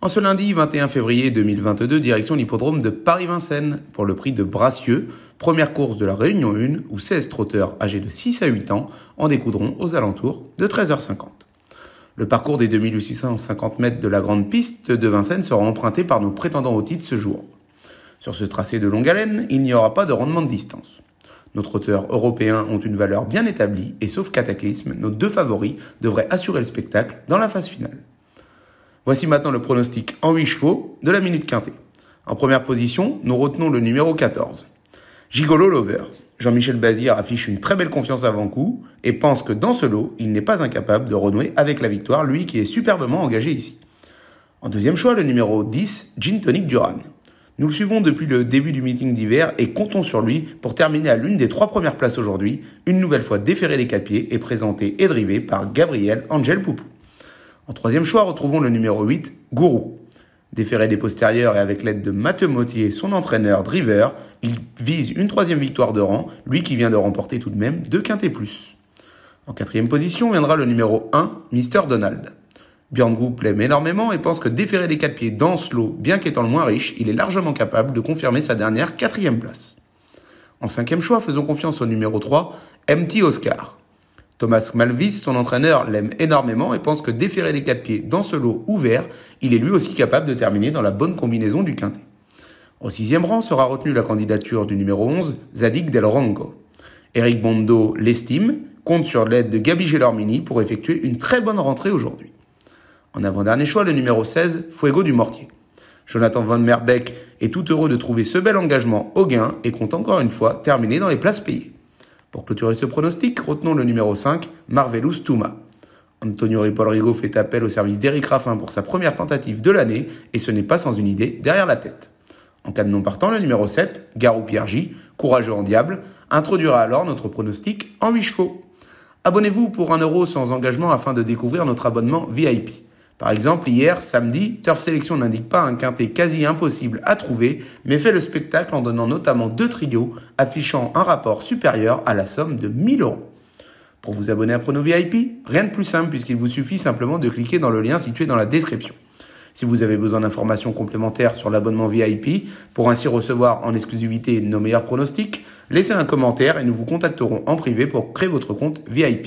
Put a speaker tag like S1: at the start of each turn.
S1: En ce lundi 21 février 2022, direction l'hippodrome de Paris-Vincennes pour le prix de Bracieux, première course de la Réunion 1 où 16 trotteurs âgés de 6 à 8 ans en découdront aux alentours de 13h50. Le parcours des 2850 mètres de la grande piste de Vincennes sera emprunté par nos prétendants au titre ce jour. Sur ce tracé de longue haleine, il n'y aura pas de rendement de distance. Nos trotteurs européens ont une valeur bien établie et sauf cataclysme, nos deux favoris devraient assurer le spectacle dans la phase finale. Voici maintenant le pronostic en 8 chevaux de la minute quintée. En première position, nous retenons le numéro 14. Gigolo Lover. Jean-Michel Bazir affiche une très belle confiance avant coup et pense que dans ce lot, il n'est pas incapable de renouer avec la victoire, lui qui est superbement engagé ici. En deuxième choix, le numéro 10, Gin Tonic Duran. Nous le suivons depuis le début du meeting d'hiver et comptons sur lui pour terminer à l'une des trois premières places aujourd'hui, une nouvelle fois déféré des 4 pieds et présenté et drivé par Gabriel Angel Poupou. En troisième choix, retrouvons le numéro 8, Gourou. Déféré des postérieurs et avec l'aide de Mathieu et son entraîneur Driver, il vise une troisième victoire de rang, lui qui vient de remporter tout de même deux quintés plus. En quatrième position viendra le numéro 1, Mister Donald. Björn Group l'aime énormément et pense que déféré des quatre pieds dans l'eau, bien qu'étant le moins riche, il est largement capable de confirmer sa dernière quatrième place. En cinquième choix, faisons confiance au numéro 3, MT Oscar. Thomas Malvis, son entraîneur, l'aime énormément et pense que déférer les quatre pieds dans ce lot ouvert, il est lui aussi capable de terminer dans la bonne combinaison du quintet. Au sixième rang sera retenue la candidature du numéro 11, Zadig Del Rongo. Eric Bondo l'estime, compte sur l'aide de Gabi Gelormini pour effectuer une très bonne rentrée aujourd'hui. En avant-dernier choix, le numéro 16, Fuego du Mortier. Jonathan Van Merbeck est tout heureux de trouver ce bel engagement au gain et compte encore une fois terminer dans les places payées. Pour clôturer ce pronostic, retenons le numéro 5, Marvelous Touma. Antonio Ripollrigo fait appel au service d'Eric Raffin pour sa première tentative de l'année et ce n'est pas sans une idée derrière la tête. En cas de non partant, le numéro 7, Garou Piergi, courageux en diable, introduira alors notre pronostic en 8 chevaux. Abonnez-vous pour 1€ sans engagement afin de découvrir notre abonnement VIP. Par exemple, hier, samedi, Turf Selection n'indique pas un quintet quasi impossible à trouver, mais fait le spectacle en donnant notamment deux trios, affichant un rapport supérieur à la somme de 1000 euros. Pour vous abonner à Prono VIP, rien de plus simple puisqu'il vous suffit simplement de cliquer dans le lien situé dans la description. Si vous avez besoin d'informations complémentaires sur l'abonnement VIP, pour ainsi recevoir en exclusivité nos meilleurs pronostics, laissez un commentaire et nous vous contacterons en privé pour créer votre compte VIP.